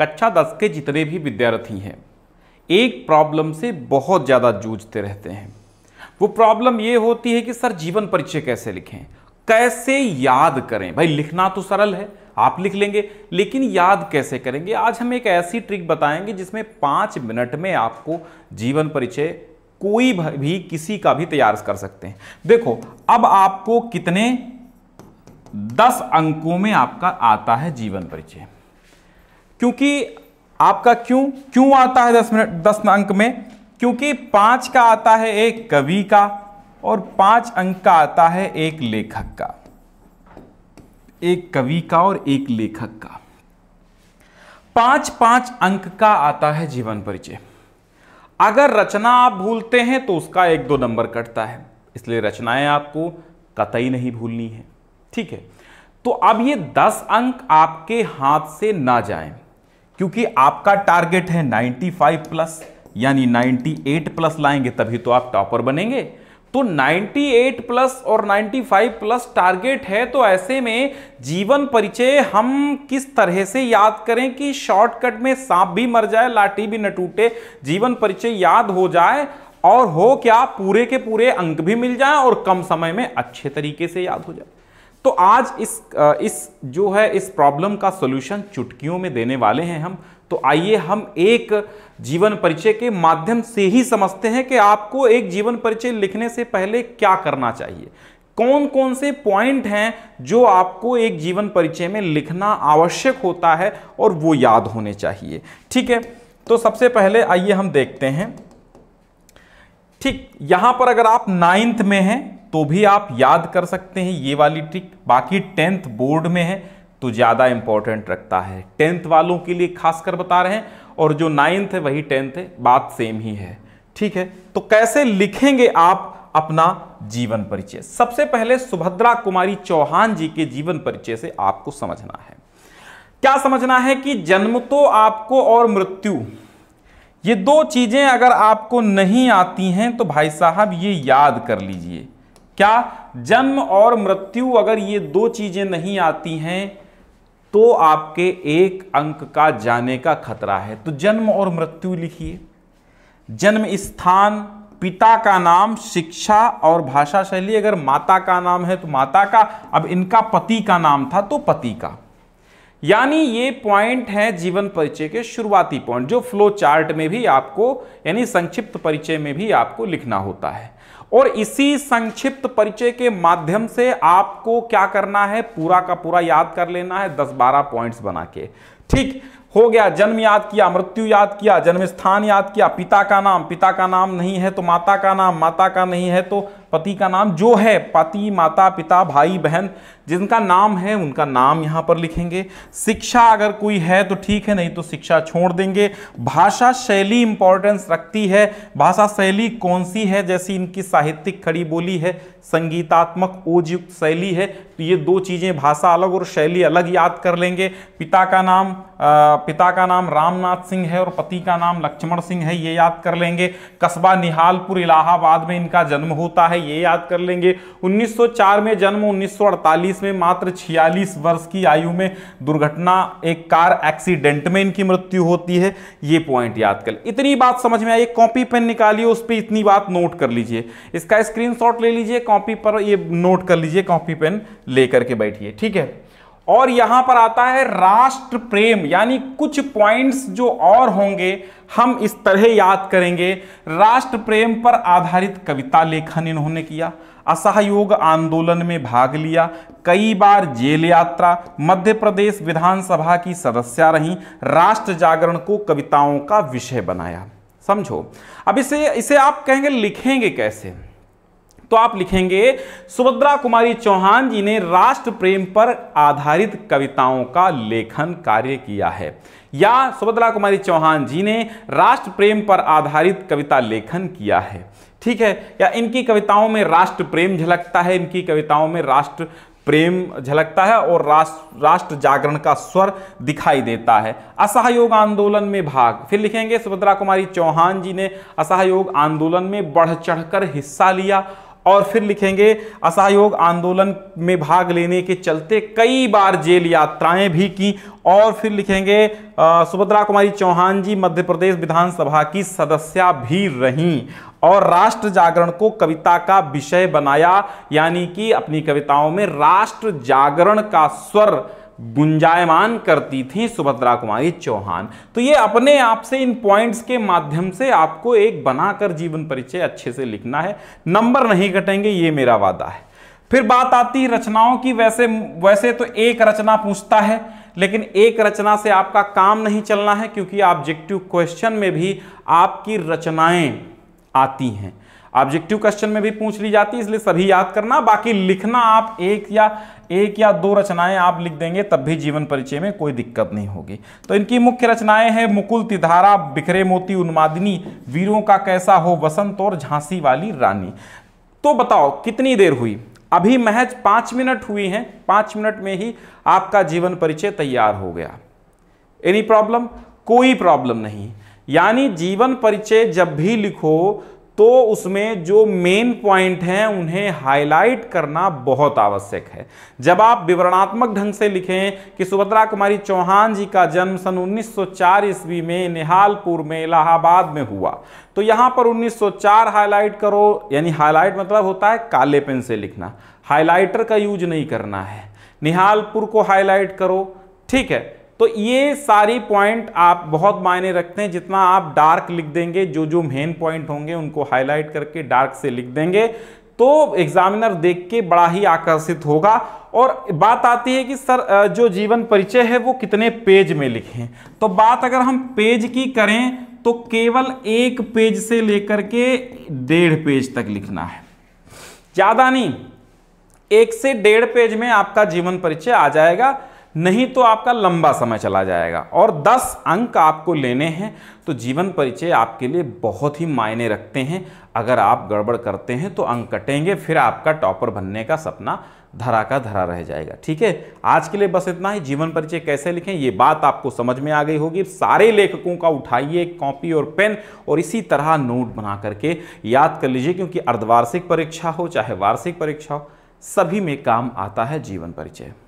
कक्षा दस के जितने भी विद्यार्थी हैं एक प्रॉब्लम से बहुत ज़्यादा जूझते रहते हैं वो प्रॉब्लम ये होती है कि सर जीवन परिचय कैसे लिखें कैसे याद करें भाई लिखना तो सरल है आप लिख लेंगे लेकिन याद कैसे करेंगे आज हम एक ऐसी ट्रिक बताएंगे जिसमें पाँच मिनट में आपको जीवन परिचय कोई भी किसी का भी तैयार कर सकते हैं देखो अब आपको कितने दस अंकों में आपका आता है जीवन परिचय क्योंकि आपका क्यों क्यों आता है दस मिनट दस अंक में क्योंकि पांच का आता है एक कवि का और पांच अंक का आता है एक लेखक का एक कवि का और एक लेखक का पांच पांच अंक का आता है जीवन परिचय अगर रचना आप भूलते हैं तो उसका एक दो नंबर कटता है इसलिए रचनाएं आपको कतई नहीं भूलनी है ठीक है तो अब ये दस अंक आपके हाथ से ना जाएं क्योंकि आपका टारगेट है 95 प्लस यानी 98 प्लस लाएंगे तभी तो आप टॉपर बनेंगे तो 98 प्लस और 95 प्लस टारगेट है तो ऐसे में जीवन परिचय हम किस तरह से याद करें कि शॉर्टकट में सांप भी मर जाए लाठी भी न टूटे जीवन परिचय याद हो जाए और हो क्या पूरे के पूरे अंक भी मिल जाए और कम समय में अच्छे तरीके से याद हो जाए तो आज इस इस जो है इस प्रॉब्लम का सोल्यूशन चुटकियों में देने वाले हैं हम तो आइए हम एक जीवन परिचय के माध्यम से ही समझते हैं कि आपको एक जीवन परिचय लिखने से पहले क्या करना चाहिए कौन कौन से पॉइंट हैं जो आपको एक जीवन परिचय में लिखना आवश्यक होता है और वो याद होने चाहिए ठीक है तो सबसे पहले आइए हम देखते हैं ठीक यहां पर अगर आप नाइन्थ में हैं तो भी आप याद कर सकते हैं ये वाली ट्रिक बाकी टेंथ बोर्ड में है तो ज़्यादा इंपॉर्टेंट रखता है टेंथ वालों के लिए खासकर बता रहे हैं और जो नाइन्थ है वही टेंथ है बात सेम ही है ठीक है तो कैसे लिखेंगे आप अपना जीवन परिचय सबसे पहले सुभद्रा कुमारी चौहान जी के जीवन परिचय से आपको समझना है क्या समझना है कि जन्म तो आपको और मृत्यु ये दो चीज़ें अगर आपको नहीं आती हैं तो भाई साहब ये याद कर लीजिए क्या जन्म और मृत्यु अगर ये दो चीज़ें नहीं आती हैं तो आपके एक अंक का जाने का खतरा है तो जन्म और मृत्यु लिखिए जन्म स्थान पिता का नाम शिक्षा और भाषा शैली अगर माता का नाम है तो माता का अब इनका पति का नाम था तो पति का यानी ये पॉइंट है जीवन परिचय के शुरुआती पॉइंट जो फ्लो चार्ट में भी आपको यानी संक्षिप्त परिचय में भी आपको लिखना होता है और इसी संक्षिप्त परिचय के माध्यम से आपको क्या करना है पूरा का पूरा याद कर लेना है दस बारह पॉइंट्स बना के ठीक हो गया जन्म याद किया मृत्यु याद किया जन्म स्थान याद किया पिता का नाम पिता का नाम नहीं है तो माता का नाम माता का नहीं है तो पति का नाम जो है पति माता पिता भाई बहन जिनका नाम है उनका नाम यहाँ पर लिखेंगे शिक्षा अगर कोई है तो ठीक है नहीं तो शिक्षा छोड़ देंगे भाषा शैली इंपॉर्टेंस रखती है भाषा शैली कौन सी है जैसी इनकी साहित्यिक खड़ी बोली है संगीतात्मक ओजयुक्त शैली है तो ये दो चीज़ें भाषा अलग और शैली अलग याद कर लेंगे पिता का नाम आ, पिता का नाम रामनाथ सिंह है और पति का नाम लक्ष्मण सिंह है ये याद कर लेंगे कस्बा निहालपुर इलाहाबाद में इनका जन्म होता है है ये याद कर लेंगे 1904 में जन्म 1948 में मात्र 46 वर्ष की आयु में दुर्घटना एक कार एक्सीडेंट में इनकी मृत्यु होती है ये पॉइंट याद कर इतनी बात समझ में आई कॉपी पेन निकालिए उस पर इतनी बात नोट कर लीजिए इसका स्क्रीन ले लीजिए कॉपी पर ये नोट कर लीजिए कॉपी पेन लेकर के बैठिए ठीक है थीके? और यहां पर आता है राष्ट्र प्रेम यानी कुछ पॉइंट्स जो और होंगे हम इस तरह याद करेंगे राष्ट्र प्रेम पर आधारित कविता लेखन इन्होंने किया असहयोग आंदोलन में भाग लिया कई बार जेल यात्रा मध्य प्रदेश विधानसभा की सदस्या रहीं राष्ट्र जागरण को कविताओं का विषय बनाया समझो अब इसे इसे आप कहेंगे लिखेंगे कैसे तो आप लिखेंगे सुभद्रा कुमारी चौहान जी ने राष्ट्र प्रेम पर आधारित कविताओं का लेखन कार्य किया है या सुभद्रा कुमारी चौहान जी ने राष्ट्र प्रेम पर आधारित कविता लेखन किया है ठीक है या इनकी कविताओं में राष्ट्र प्रेम झलकता है इनकी कविताओं में राष्ट्र प्रेम झलकता है और राष्ट्र राष्ट्र जागरण का स्वर दिखाई देता है असहयोग आंदोलन में भाग फिर लिखेंगे सुभद्रा कुमारी चौहान जी ने असहयोग आंदोलन में बढ़ चढ़कर हिस्सा लिया और फिर लिखेंगे असहयोग आंदोलन में भाग लेने के चलते कई बार जेल यात्राएं भी की और फिर लिखेंगे सुभद्रा कुमारी चौहान जी मध्य प्रदेश विधानसभा की सदस्या भी रहीं और राष्ट्र जागरण को कविता का विषय बनाया यानी कि अपनी कविताओं में राष्ट्र जागरण का स्वर गुंजायमान करती थी सुभद्रा कुमारी चौहान तो ये अपने आप से इन पॉइंट्स के माध्यम से आपको एक बनाकर जीवन परिचय अच्छे से लिखना है नंबर नहीं कटेंगे ये मेरा वादा है फिर बात आती है रचनाओं की वैसे वैसे तो एक रचना पूछता है लेकिन एक रचना से आपका काम नहीं चलना है क्योंकि ऑब्जेक्टिव क्वेश्चन में भी आपकी रचनाएं आती हैं ऑब्जेक्टिव क्वेश्चन में भी पूछ ली जाती है इसलिए सभी याद करना बाकी लिखना आप एक या एक या दो रचनाएं आप लिख देंगे तब भी जीवन परिचय में कोई दिक्कत नहीं होगी तो इनकी मुख्य रचनाएं हैं मुकुल तिधारा बिखरे मोती उन्मादिनी वीरों का कैसा हो वसंत और झांसी वाली रानी तो बताओ कितनी देर हुई अभी महज पांच मिनट हुई है पांच मिनट में ही आपका जीवन परिचय तैयार हो गया एनी प्रॉब्लम कोई प्रॉब्लम नहीं यानी जीवन परिचय जब भी लिखो तो उसमें जो मेन पॉइंट हैं उन्हें हाईलाइट करना बहुत आवश्यक है जब आप विवरणात्मक ढंग से लिखें कि सुभद्रा कुमारी चौहान जी का जन्म सन 1904 ईस्वी में निहालपुर में इलाहाबाद में हुआ तो यहाँ पर 1904 हाईलाइट करो यानी हाईलाइट मतलब होता है काले पेन से लिखना हाईलाइटर का यूज नहीं करना है निहालपुर को हाईलाइट करो ठीक है तो ये सारी पॉइंट आप बहुत मायने रखते हैं जितना आप डार्क लिख देंगे जो जो मेन पॉइंट होंगे उनको हाईलाइट करके डार्क से लिख देंगे तो एग्जामिनर देख के बड़ा ही आकर्षित होगा और बात आती है कि सर जो जीवन परिचय है वो कितने पेज में लिखें तो बात अगर हम पेज की करें तो केवल एक पेज से लेकर के डेढ़ पेज तक लिखना है ज़्यादा नहीं एक से डेढ़ पेज में आपका जीवन परिचय आ जाएगा नहीं तो आपका लंबा समय चला जाएगा और 10 अंक आपको लेने हैं तो जीवन परिचय आपके लिए बहुत ही मायने रखते हैं अगर आप गड़बड़ करते हैं तो अंक कटेंगे फिर आपका टॉपर बनने का सपना धरा का धरा रह जाएगा ठीक है आज के लिए बस इतना ही जीवन परिचय कैसे लिखें ये बात आपको समझ में आ गई होगी सारे लेखकों का उठाइए कॉपी और पेन और इसी तरह नोट बना करके याद कर लीजिए क्योंकि अर्धवार्षिक परीक्षा हो चाहे वार्षिक परीक्षा हो सभी में काम आता है जीवन परिचय